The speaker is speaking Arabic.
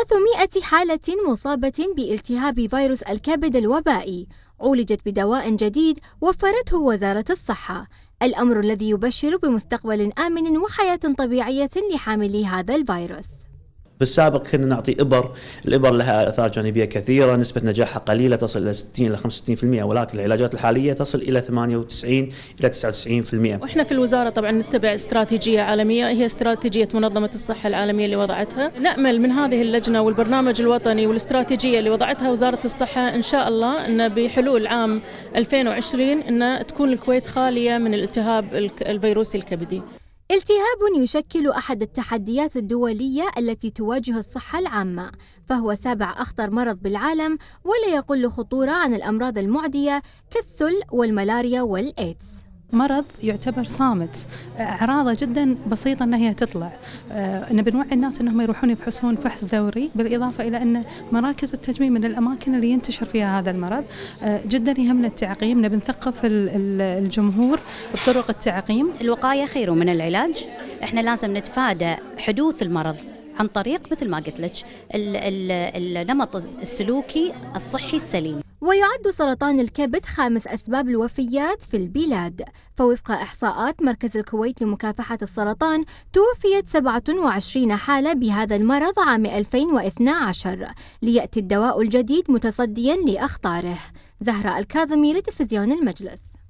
300 حالة مصابة بالتهاب فيروس الكبد الوبائي عولجت بدواء جديد وفرته وزارة الصحة الأمر الذي يبشر بمستقبل آمن وحياة طبيعية لحاملي هذا الفيروس بالسابق كنا نعطي ابر الابر لها اثار جانبيه كثيره نسبه نجاحها قليله تصل الى 60 الى 65% ولكن العلاجات الحاليه تصل الى 98 الى 99% واحنا في الوزاره طبعا نتبع استراتيجيه عالميه هي استراتيجيه منظمه الصحه العالميه اللي وضعتها نامل من هذه اللجنه والبرنامج الوطني والاستراتيجيه اللي وضعتها وزاره الصحه ان شاء الله ان بحلول عام 2020 ان تكون الكويت خاليه من الالتهاب الفيروسي الكبدي التهاب يشكل أحد التحديات الدولية التي تواجه الصحة العامة، فهو سابع أخطر مرض بالعالم ولا يقل خطورة عن الأمراض المعدية كالسل والملاريا والإيدز. مرض يعتبر صامت اعراضه جدا بسيطه ان هي تطلع ان آه، بنوعي الناس انهم يروحون يفحصون فحص دوري بالاضافه الى ان مراكز التجميل من الاماكن اللي ينتشر فيها هذا المرض آه، جدا يهمنا التعقيم نبي نثقف الجمهور بطرق التعقيم الوقايه خير من العلاج احنا لازم نتفادى حدوث المرض عن طريق مثل ما قلت لك النمط السلوكي الصحي السليم ويعد سرطان الكبد خامس أسباب الوفيات في البلاد فوفق إحصاءات مركز الكويت لمكافحة السرطان توفيت 27 حالة بهذا المرض عام 2012 ليأتي الدواء الجديد متصديا لأخطاره زهراء الكاظمي لتلفزيون المجلس